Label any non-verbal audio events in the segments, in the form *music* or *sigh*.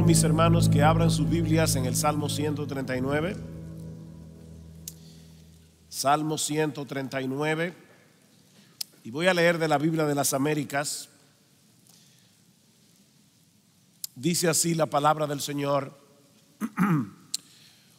mis hermanos, que abran sus Biblias en el Salmo 139. Salmo 139. Y voy a leer de la Biblia de las Américas. Dice así la palabra del Señor. *clears throat*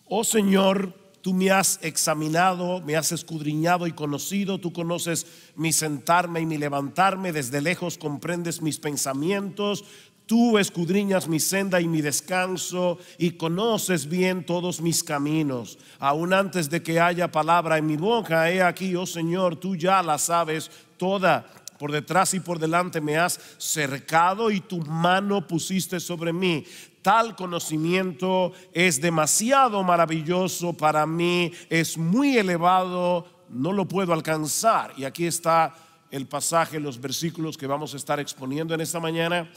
oh Señor, tú me has examinado, me has escudriñado y conocido, tú conoces mi sentarme y mi levantarme, desde lejos comprendes mis pensamientos, Tú escudriñas mi senda y mi descanso y conoces bien todos mis caminos. aún antes de que haya palabra en mi boca, he aquí, oh Señor, tú ya la sabes toda. Por detrás y por delante me has cercado y tu mano pusiste sobre mí. Tal conocimiento es demasiado maravilloso para mí, es muy elevado, no lo puedo alcanzar. Y aquí está el pasaje, los versículos que vamos a estar exponiendo en esta mañana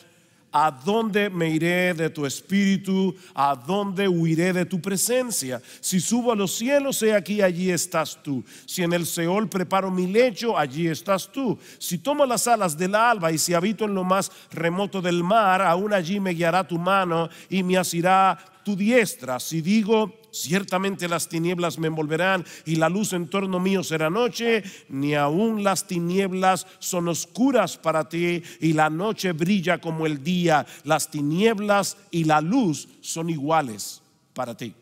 ¿A dónde me iré de tu espíritu? ¿A dónde huiré de tu presencia? Si subo a los cielos, he aquí, allí estás tú. Si en el Seol preparo mi lecho, allí estás tú. Si tomo las alas del alba y si habito en lo más remoto del mar, aún allí me guiará tu mano y me asirá tu diestra. Si digo, Ciertamente las tinieblas me envolverán y la luz en torno mío será noche, ni aun las tinieblas son oscuras para ti y la noche brilla como el día. Las tinieblas y la luz son iguales para ti.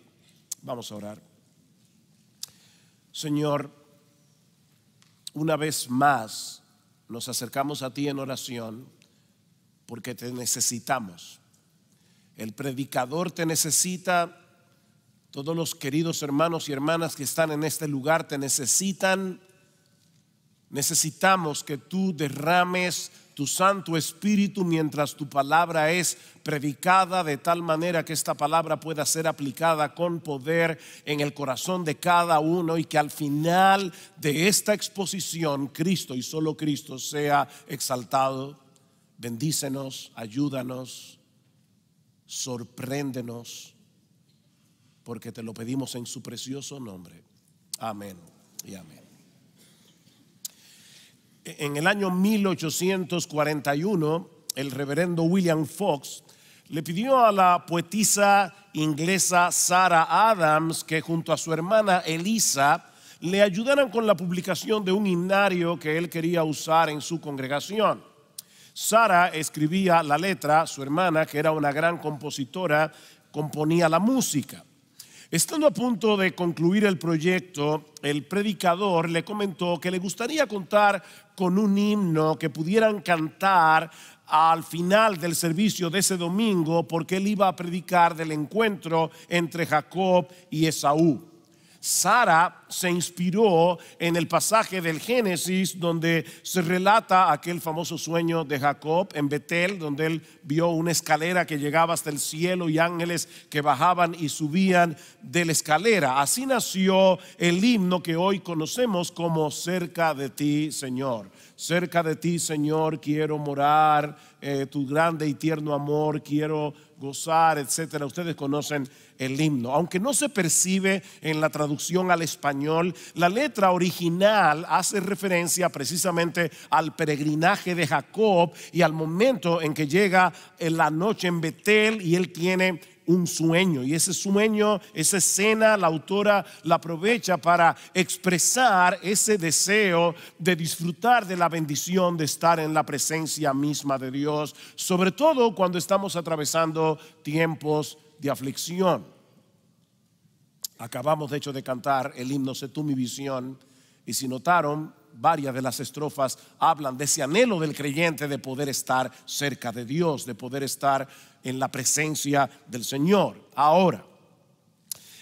Vamos a orar. Señor, una vez más nos acercamos a ti en oración porque te necesitamos. El predicador te necesita todos los queridos hermanos y hermanas que están en este lugar te necesitan. Necesitamos que tú derrames tu Santo Espíritu mientras tu palabra es predicada de tal manera que esta palabra pueda ser aplicada con poder en el corazón de cada uno y que al final de esta exposición Cristo y solo Cristo sea exaltado. Bendícenos, ayúdanos, sorpréndenos porque te lo pedimos en su precioso nombre. Amén y amén. E-, en el año 1841, el reverendo William Fox le pidió a la poetisa inglesa Sarah Adams que junto a su hermana Elisa le ayudaran con la publicación de un himnario que él quería usar en su congregación. Sara escribía la letra, su hermana, que era una gran compositora, componía la música. Estando a punto de concluir el proyecto, el predicador le comentó que le gustaría contar con un himno que pudieran cantar al final del servicio de ese domingo porque él iba a predicar del encuentro entre Jacob y Esaú. Sara se inspiró en el pasaje del Génesis donde se relata aquel famoso sueño de Jacob en Betel, donde él vio una escalera que llegaba hasta el cielo y ángeles que bajaban y subían de la escalera. Así nació el himno que hoy conocemos como Cerca de ti, Señor. Cerca de ti, Señor, quiero morar, eh, tu grande y tierno amor, quiero gozar, etcétera. Ustedes conocen el himno. Aunque no se percibe en la traducción al español, la letra original hace referencia precisamente al peregrinaje de Jacob y al momento en que llega en la noche en Betel y él tiene un sueño. Y ese sueño, esa escena, la autora la aprovecha para expresar ese deseo de disfrutar de la bendición de estar en la presencia misma de Dios, sobre todo cuando estamos atravesando tiempos de aflicción. Acabamos de hecho de cantar el himno Sé tú mi visión y si notaron, varias de las estrofas hablan de ese anhelo del creyente de poder estar cerca de Dios, de poder estar en la presencia del Señor. Ahora,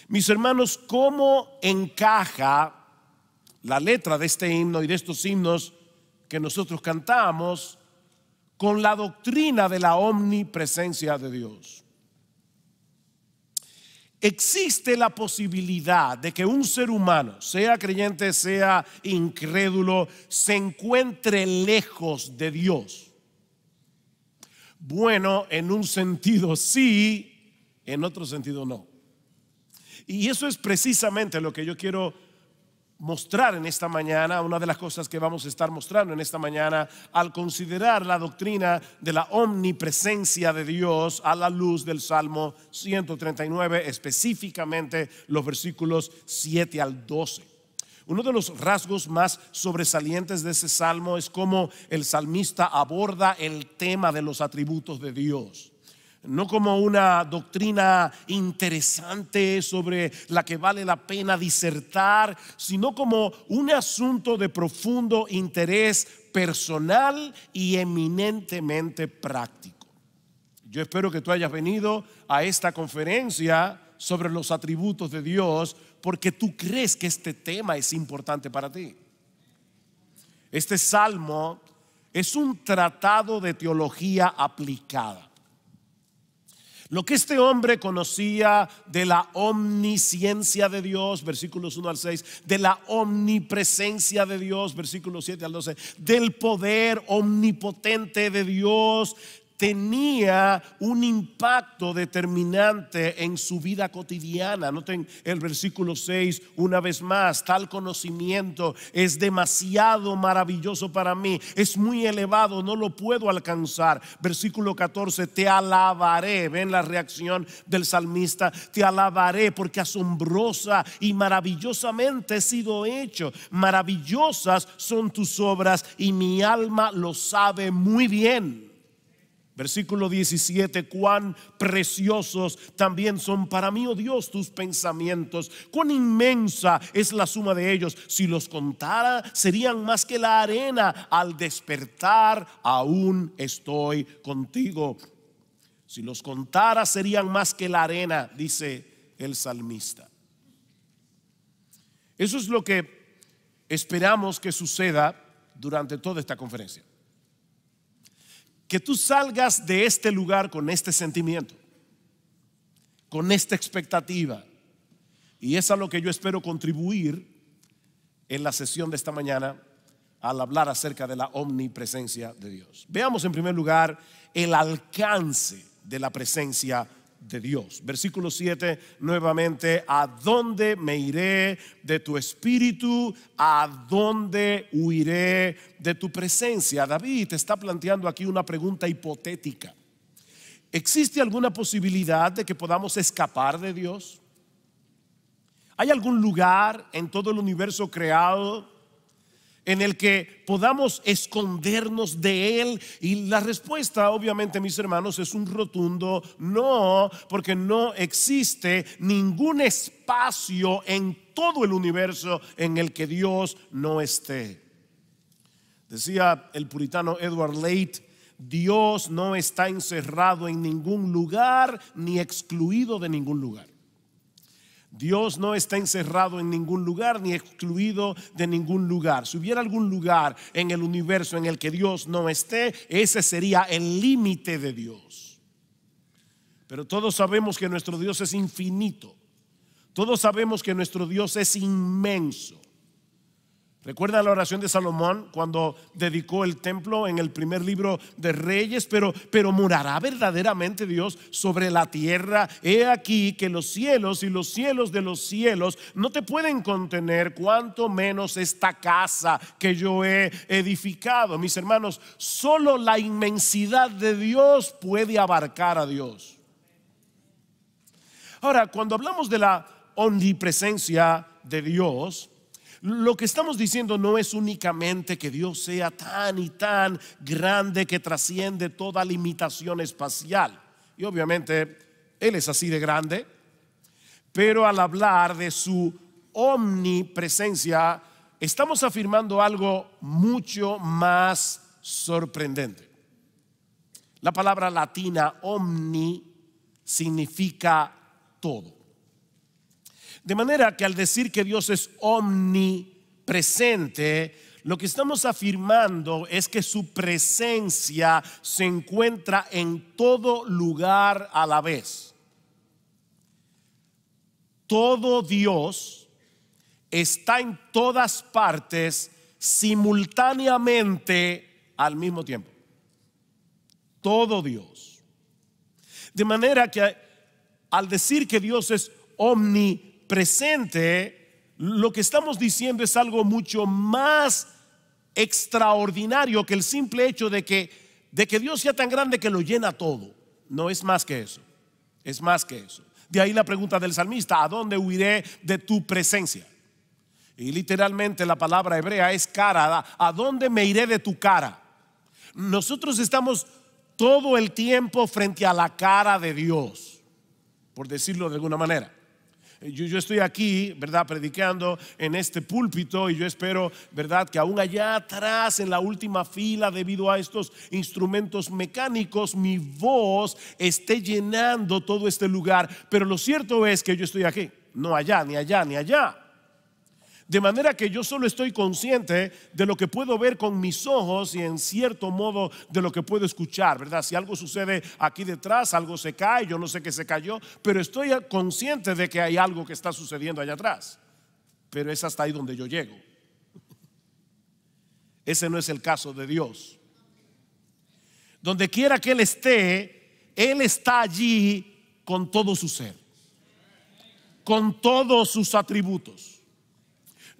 mis hermanos, ¿cómo encaja la letra de este himno y de estos himnos que nosotros cantamos con la doctrina de la omnipresencia de Dios? existe la posibilidad de que un ser humano, sea creyente, sea incrédulo, se encuentre lejos de Dios. Bueno, en un sentido sí, en otro sentido no. Y eso es precisamente lo que yo quiero mostrar en esta mañana, una de las cosas que vamos a estar mostrando en esta mañana, al considerar la doctrina de la omnipresencia de Dios a la luz del Salmo 139, específicamente los versículos 7 al 12. Uno de los rasgos más sobresalientes de ese salmo es cómo el salmista aborda el tema de los atributos de Dios no como una doctrina interesante sobre la que vale la pena disertar, sino como un asunto de profundo interés personal y eminentemente práctico. Yo espero que tú hayas venido a esta conferencia sobre los atributos de Dios porque tú crees que este tema es importante para ti. Este salmo es un tratado de teología aplicada lo que este hombre conocía de la omnisciencia de Dios, versículos 1 al 6, de la omnipresencia de Dios, versículos 7 al 12, del poder omnipotente de Dios, tenía un impacto determinante en su vida cotidiana. Noten el versículo 6 una vez más, tal conocimiento es demasiado maravilloso para mí, es muy elevado, no lo puedo alcanzar. Versículo 14, te alabaré, ven la reacción del salmista, te alabaré porque asombrosa y maravillosamente he sido hecho. Maravillosas son tus obras y mi alma lo sabe muy bien. Versículo 17, cuán preciosos también son para mí, oh Dios, tus pensamientos, cuán inmensa es la suma de ellos. Si los contara, serían más que la arena. Al despertar, aún estoy contigo. Si los contara, serían más que la arena, dice el salmista. Eso es lo que esperamos que suceda durante toda esta conferencia que tú salgas de este lugar con este sentimiento, con esta expectativa. Y es a lo que yo espero contribuir en la sesión de esta mañana al hablar acerca de la omnipresencia de Dios. Veamos en primer lugar el alcance de la presencia de de Dios. Versículo 7, nuevamente, ¿a dónde me iré de tu espíritu? ¿A dónde huiré de tu presencia? David te está planteando aquí una pregunta hipotética. ¿Existe alguna posibilidad de que podamos escapar de Dios? ¿Hay algún lugar en todo el universo creado en el que podamos escondernos de Él? Y la respuesta, obviamente, mis hermanos, es un rotundo no, porque no existe ningún espacio en todo el universo en el que Dios no esté. Decía el puritano Edward Late, Dios no está encerrado en ningún lugar ni excluido de ningún lugar. Dios no está encerrado en ningún lugar ni excluido de ningún lugar. Si hubiera algún lugar en el universo en el que Dios no esté, ese sería el límite de Dios. Pero todos sabemos que nuestro Dios es infinito. Todos sabemos que nuestro Dios es inmenso. Recuerda la oración de Salomón cuando dedicó el templo en el primer libro de Reyes, pero, pero verdaderamente Dios sobre la tierra. He aquí que los cielos y los cielos de los cielos no te pueden contener, cuanto menos esta casa que yo he edificado. Mis hermanos, solo la inmensidad de Dios puede abarcar a Dios. Ahora, cuando hablamos de la omnipresencia de Dios, lo que estamos diciendo no es únicamente que Dios sea tan y tan grande que trasciende toda limitación espacial. Y obviamente Él es así de grande, pero al hablar de su omnipresencia, estamos afirmando algo mucho más sorprendente. La palabra latina omni significa todo. De manera que al decir que Dios es omnipresente, lo que estamos afirmando es que su presencia se encuentra en todo lugar a la vez. Todo Dios está en todas partes simultáneamente al mismo tiempo. Todo Dios. De manera que al decir que Dios es omnipresente, presente, lo que estamos diciendo es algo mucho más extraordinario que el simple hecho de que, de que Dios sea tan grande que lo llena todo. No es más que eso. Es más que eso. De ahí la pregunta del salmista, ¿a dónde huiré de tu presencia? Y literalmente la palabra hebrea es cara, ¿a dónde me iré de tu cara? Nosotros estamos todo el tiempo frente a la cara de Dios, por decirlo de alguna manera. Eh, yo, estoy aquí, ¿verdad? Predicando en este púlpito y yo espero, ¿verdad? Que aún allá atrás, en la última fila, debido a estos instrumentos mecánicos, mi voz esté llenando todo este lugar. Pero lo cierto es que yo estoy aquí, no allá, ni allá, ni allá. De manera que yo solo estoy consciente de lo que puedo ver con mis ojos y en cierto modo de lo que puedo escuchar, ¿verdad? Si algo sucede aquí detrás, algo se cae, yo no sé qué se cayó, pero estoy consciente de que hay algo que está sucediendo allá atrás. Pero es hasta ahí donde yo llego. Ese no es el caso de Dios. Donde quiera que Él esté, Él está allí con todo su ser, con todos sus atributos.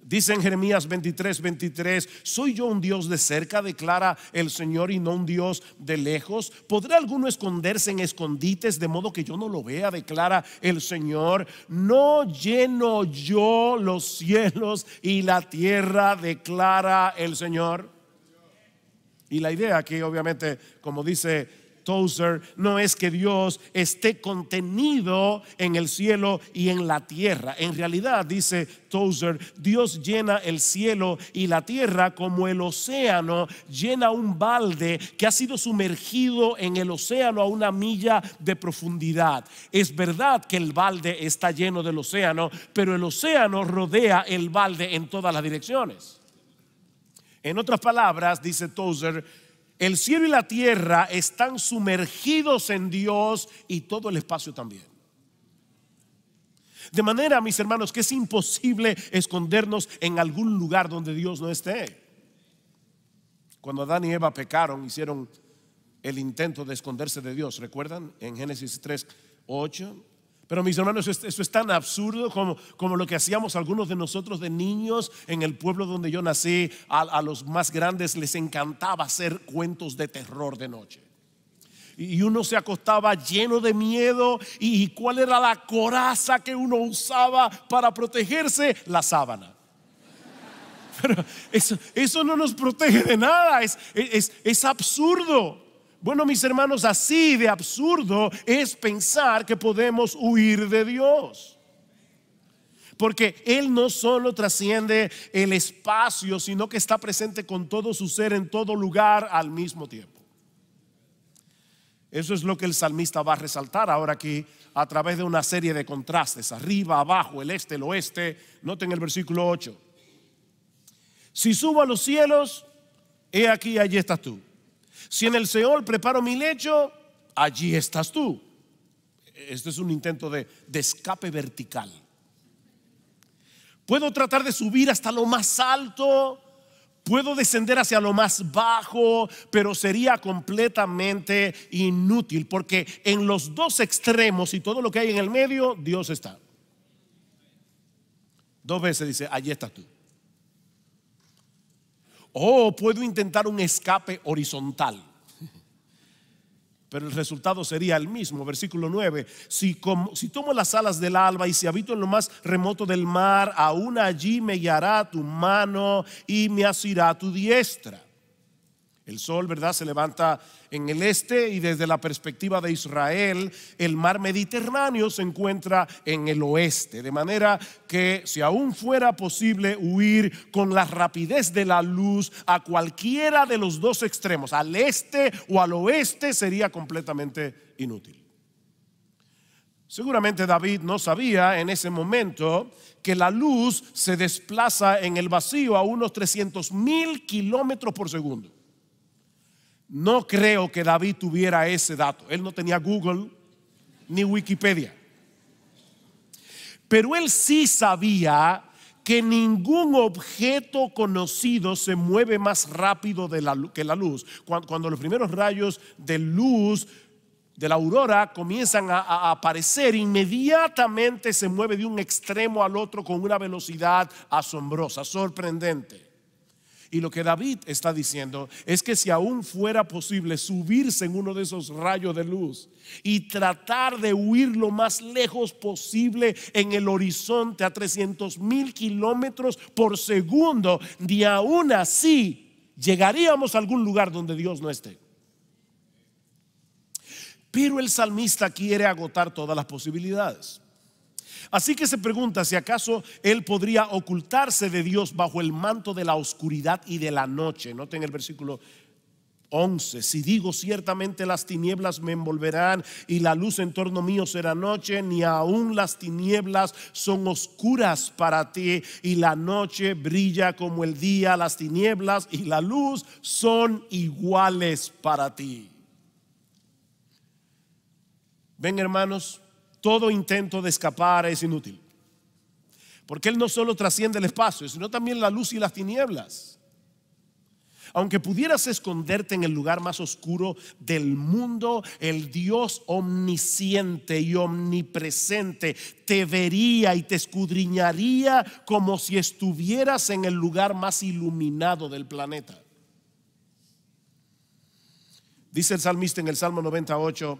Dice en Jeremías 23, 23, ¿soy yo un Dios de cerca? declara el Señor y no un Dios de lejos. ¿Podrá alguno esconderse en escondites de modo que yo no lo vea? declara el Señor. No lleno yo los cielos y la tierra, declara el Señor. Y la idea aquí obviamente, como dice Tozer no es que Dios esté contenido en el cielo y en la tierra. En realidad, dice Tozer, Dios llena el cielo y la tierra como el océano llena un balde que ha sido sumergido en el océano a una milla de profundidad. Es verdad que el balde está lleno del océano, pero el océano rodea el balde en todas las direcciones. En otras palabras, dice Tozer, el cielo y la tierra están sumergidos en Dios y todo el espacio también. De manera, mis hermanos, que es imposible escondernos en algún lugar donde Dios no esté. Cuando Adán y Eva pecaron, hicieron el intento de esconderse de Dios. ¿Recuerdan? En Génesis 3, 8. Pero mis hermanos, eso es, tan absurdo como, como, lo que hacíamos algunos de nosotros de niños en el pueblo donde yo nací. A, los más grandes les encantaba hacer cuentos de terror de noche. Y uno se acostaba lleno de miedo. ¿Y cuál era la coraza que uno usaba para protegerse? La sábana. *laughs* Pero eso, no nos protege de nada. es, es, es absurdo. Bueno, mis hermanos, así de absurdo es pensar que podemos huir de Dios. Porque Él no solo trasciende el espacio, sino que está presente con todo su ser en todo lugar al mismo tiempo. Eso es lo que el salmista va a resaltar ahora aquí a través de una serie de contrastes, arriba, abajo, el este, el oeste. Noten el versículo 8. Si subo a los cielos, he aquí, allí estás tú. Si en el Seol preparo mi lecho, allí estás tú. Este es un intento de, de escape vertical. Puedo tratar de subir hasta lo más alto, Puedo descender hacia lo más bajo, pero sería completamente inútil, porque en los dos extremos y todo lo que hay en el medio, Dios está. Dos veces dice, allí estás tú. O oh, puedo intentar un escape horizontal. Pero el resultado sería el mismo, versículo 9. Si, como, si tomo las alas del alba y si habito en lo más remoto del mar, aún allí me guiará tu mano y me asirá tu diestra. El sol, ¿verdad?, se levanta en el este y desde la perspectiva de Israel, el mar Mediterráneo se encuentra en el oeste. De manera que si aún fuera posible huir con la rapidez de la luz a cualquiera de los dos extremos, al este o al oeste, sería completamente inútil. Seguramente David no sabía en ese momento que la luz se desplaza en el vacío a unos 300 mil kilómetros por segundo. No creo que David tuviera ese dato. Él no tenía Google ni Wikipedia. Pero él sí sabía que ningún objeto conocido se mueve más rápido que la luz. Cuando, los primeros rayos de luz de la aurora comienzan a aparecer, inmediatamente se mueve de un extremo al otro con una velocidad asombrosa, sorprendente. Y lo que David está diciendo es que si aún fuera posible subirse en uno de esos rayos de luz y tratar de huir lo más lejos posible en el horizonte a 300 mil kilómetros por segundo, ni aún así llegaríamos a algún lugar donde Dios no esté. Pero el salmista quiere agotar todas las posibilidades. Así que se pregunta si acaso él podría ocultarse de Dios bajo el manto de la oscuridad y de la noche. Noten el versículo 11. Si digo ciertamente las tinieblas me envolverán y la luz en torno mío será noche, ni aun las tinieblas son oscuras para ti y la noche brilla como el día, las tinieblas y la luz son iguales para ti. Ven hermanos, todo intento de escapar es inútil. Porque Él no solo trasciende el espacio, sino también la luz y las tinieblas. Aunque pudieras esconderte en el lugar más oscuro del mundo, el Dios omnisciente y omnipresente te vería y te escudriñaría como si estuvieras en el lugar más iluminado del planeta. Dice el salmista en el Salmo 98,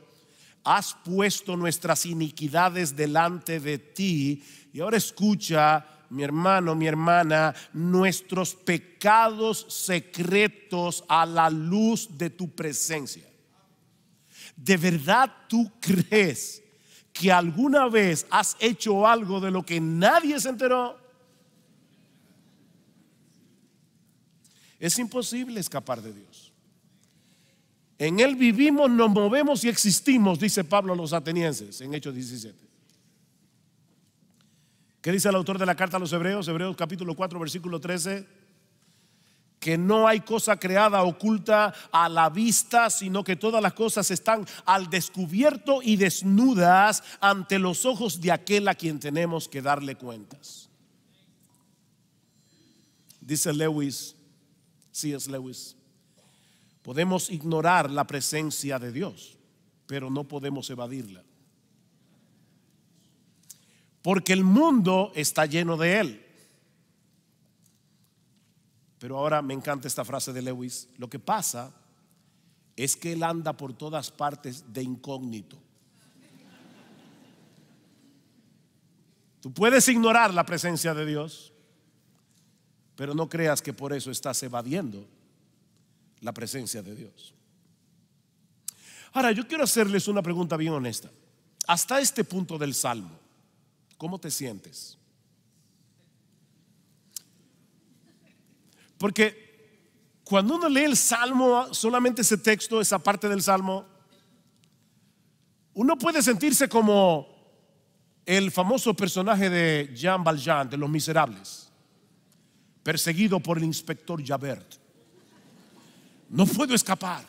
has puesto nuestras iniquidades delante de ti. Y ahora escucha, mi hermano, mi hermana, nuestros pecados secretos a la luz de tu presencia. ¿De verdad tú crees que alguna vez has hecho algo de lo que nadie se enteró? Es imposible escapar de Dios. En Él vivimos, nos movemos y existimos, dice Pablo a los atenienses en Hechos 17. ¿Qué dice el autor de la carta a los Hebreos? Hebreos capítulo 4, versículo 13 que no hay cosa creada oculta a la vista, sino que todas las cosas están al descubierto y desnudas ante los ojos de aquel a quien tenemos que darle cuentas. Dice Lewis, es Lewis, Podemos ignorar la presencia de Dios, pero no podemos evadirla. Porque el mundo está lleno de Él. Pero ahora me encanta esta frase de Lewis. Lo que pasa es que Él anda por todas partes de incógnito. Tú puedes ignorar la presencia de Dios, pero no creas que por eso estás evadiendo la presencia de Dios. Ahora, yo quiero hacerles una pregunta bien honesta. Hasta este punto del Salmo, ¿cómo te sientes? Porque cuando uno lee el Salmo, solamente ese texto, esa parte del Salmo, uno puede sentirse como el famoso personaje de Jean Valjean, de Los Miserables, perseguido por el inspector Javert. No puedo escapar.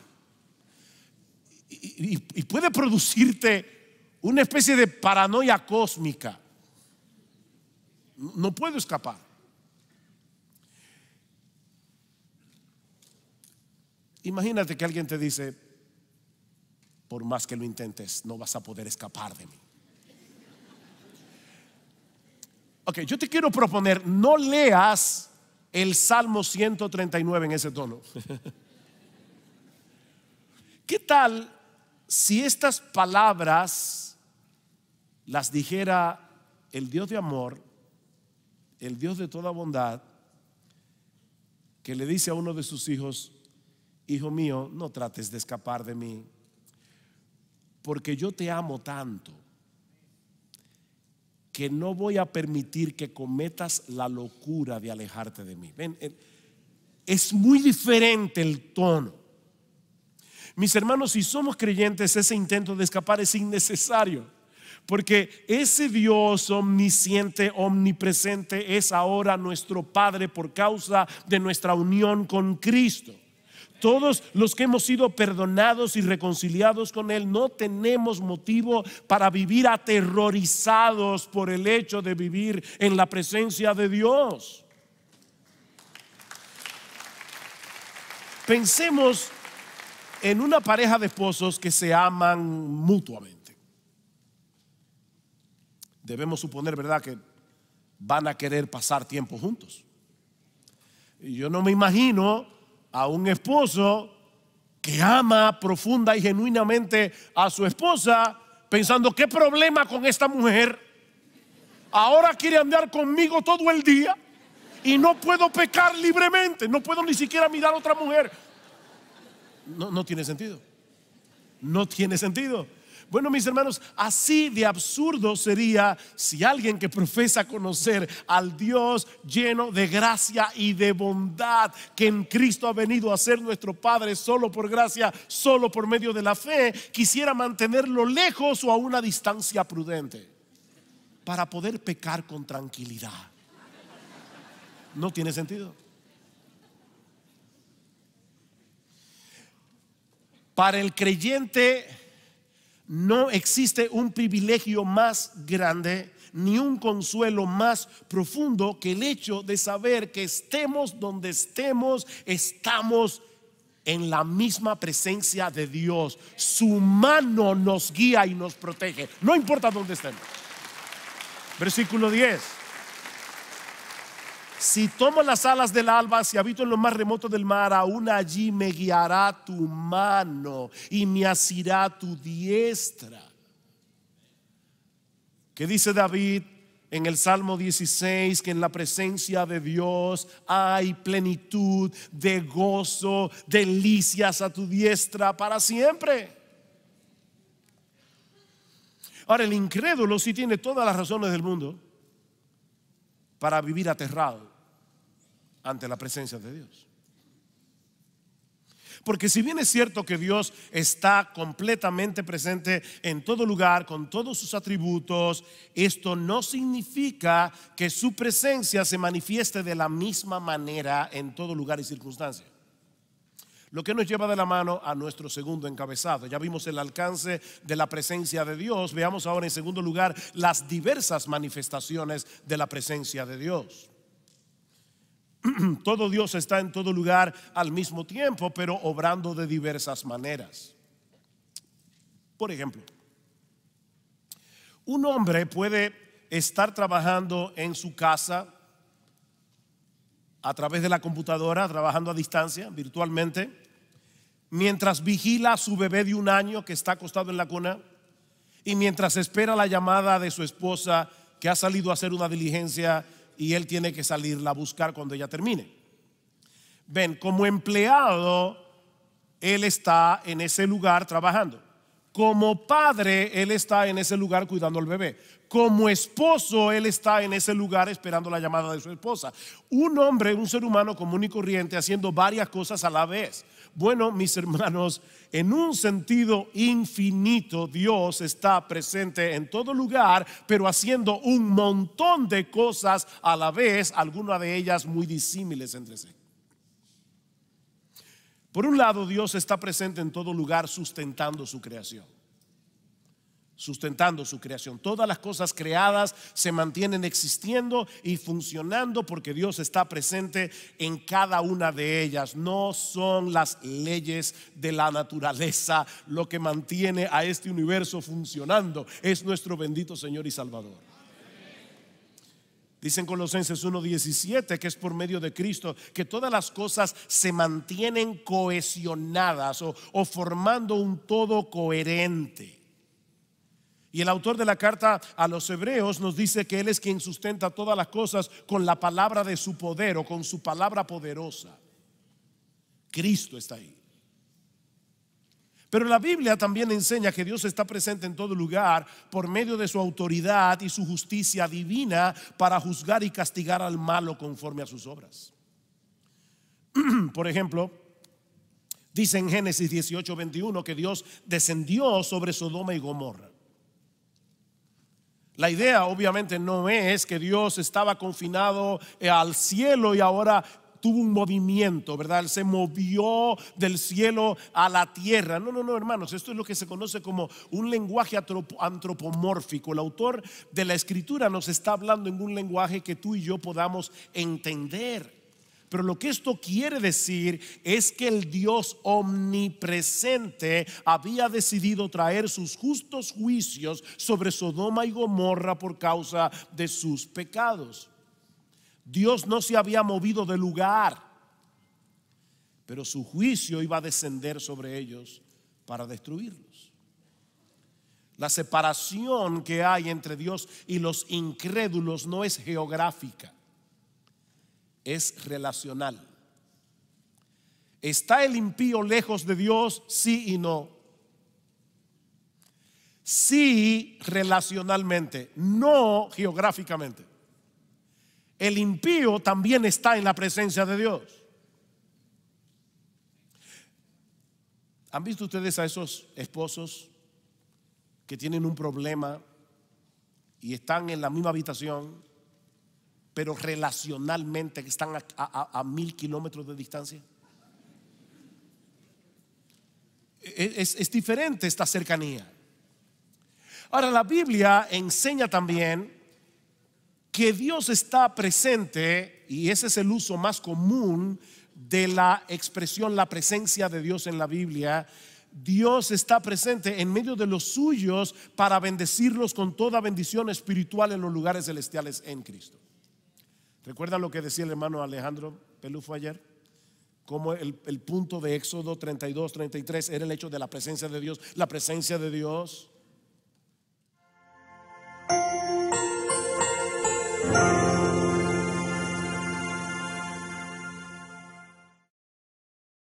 Y, puede producirte una especie de paranoia cósmica. No puedo escapar. Imagínate que alguien te dice, por más que lo intentes, no vas a poder escapar de mí. Ok, yo te quiero proponer, no leas el Salmo 139 en ese tono. *laughs* ¿Qué tal si estas palabras las dijera el Dios de amor, el Dios de toda bondad, que le dice a uno de sus hijos, hijo mío, no trates de escapar de mí, porque yo te amo tanto que no voy a permitir que cometas la locura de alejarte de mí. Eh, es muy diferente el tono. Mis hermanos, si somos creyentes, ese intento de escapar es innecesario. Porque ese Dios omnisciente, omnipresente, es ahora nuestro Padre por causa de nuestra unión con Cristo. Todos los que hemos sido perdonados y reconciliados con Él no tenemos motivo para vivir aterrorizados por el hecho de vivir en la presencia de Dios. Pensemos en una pareja de esposos que se aman mutuamente. Debemos suponer, ¿verdad?, que van a querer pasar tiempo juntos. yo no me imagino a un esposo que ama profunda y genuinamente a su esposa, pensando, ¿qué problema con esta mujer? Ahora quiere andar conmigo todo el día y no puedo pecar libremente, no puedo ni siquiera mirar a otra mujer. No, tiene sentido. No tiene sentido. Bueno, mis hermanos, así de absurdo sería si alguien que profesa conocer al Dios lleno de gracia y de bondad que en Cristo ha venido a ser nuestro Padre solo por gracia, solo por medio de la fe, quisiera mantenerlo lejos o a una distancia prudente para poder pecar con tranquilidad. No tiene sentido. Para el creyente no existe un privilegio más grande ni un consuelo más profundo que el hecho de saber que estemos donde estemos, estamos en la misma presencia de Dios. Su mano nos guía y nos protege, no importa dónde estemos. Versículo 10. Si tomo las alas del alba, si habito en lo más remoto del mar, aún allí me guiará tu mano y me asirá tu diestra. ¿Qué dice David en el Salmo 16? Que en la presencia de Dios hay plenitud de gozo, delicias a tu diestra para siempre. Ahora, el incrédulo sí tiene todas las razones del mundo para vivir aterrado ante la presencia de Dios. Porque si bien es cierto que Dios está completamente presente en todo lugar, con todos sus atributos, esto no significa que su presencia se manifieste de la misma manera en todo lugar y circunstancia. Lo que nos lleva de la mano a nuestro segundo encabezado. Ya vimos el alcance de la presencia de Dios. Veamos ahora en segundo lugar las diversas manifestaciones de la presencia de Dios. *clears throat* todo Dios está en todo lugar al mismo tiempo, pero obrando de diversas maneras. Por ejemplo, un hombre puede estar trabajando en su casa a través de la computadora, trabajando a distancia, virtualmente, mientras vigila a su bebé de un año que está acostado en la cuna y mientras espera la llamada de su esposa que ha salido a hacer una diligencia y él tiene que salirla a buscar cuando ella termine. Ven, como empleado, él está en ese lugar trabajando. Como padre, él está en ese lugar cuidando al bebé. Como esposo, él está en ese lugar esperando la llamada de su esposa. Un hombre, un ser humano común y corriente, haciendo varias cosas a la vez. Bueno, mis hermanos, en un sentido infinito Dios está presente en todo lugar, pero haciendo un montón de cosas a la vez, algunas de ellas muy disímiles entre sí. Por un lado, Dios está presente en todo lugar sustentando su creación sustentando su creación. Todas las cosas creadas se mantienen existiendo y funcionando porque Dios está presente en cada una de ellas. No son las leyes de la naturaleza lo que mantiene a este universo funcionando. Es nuestro bendito Señor y Salvador. Dicen Colosenses 1:17 que es por medio de Cristo que todas las cosas se mantienen cohesionadas o, o formando un todo coherente. Y el autor de la carta a los hebreos nos dice que Él es quien sustenta todas las cosas con la palabra de su poder o con su palabra poderosa. Cristo está ahí. Pero la Biblia también enseña que Dios está presente en todo lugar por medio de su autoridad y su justicia divina para juzgar y castigar al malo conforme a sus obras. *clears throat* Por ejemplo, dice en Génesis 18, 21 que Dios descendió sobre Sodoma y Gomorra. La idea obviamente no es que Dios estaba confinado eh, al cielo y ahora tuvo un movimiento, ¿verdad? se movió del cielo a la tierra. No, no, no, hermanos, esto es lo que se conoce como un lenguaje antropomórfico. El autor de la escritura nos está hablando en un lenguaje que tú y yo podamos entender. Pero lo que esto quiere decir es que el Dios omnipresente había decidido traer sus justos juicios sobre Sodoma y Gomorra por causa de sus pecados. Dios no se había movido de lugar, pero su juicio iba a descender sobre ellos para destruirlos. La separación que hay entre Dios y los incrédulos no es geográfica es relacional. ¿Está el impío lejos de Dios? Sí y no. Sí relacionalmente, no geográficamente. El impío también está en la presencia de Dios. ¿Han visto ustedes a esos esposos que tienen un problema y están en la misma habitación pero relacionalmente que están a, mil kilómetros de distancia. E, es, diferente esta cercanía. Ahora, la Biblia enseña también que Dios está presente, y ese es el uso más común de la expresión, la presencia de Dios en la Biblia. Dios está presente en medio de los suyos para bendecirlos con toda bendición espiritual en los lugares celestiales en Cristo. ¿Recuerda lo que decía el hermano Alejandro Pelufo ayer? Como el, el punto de Éxodo 32, 33 era el hecho de la presencia de Dios. La presencia de Dios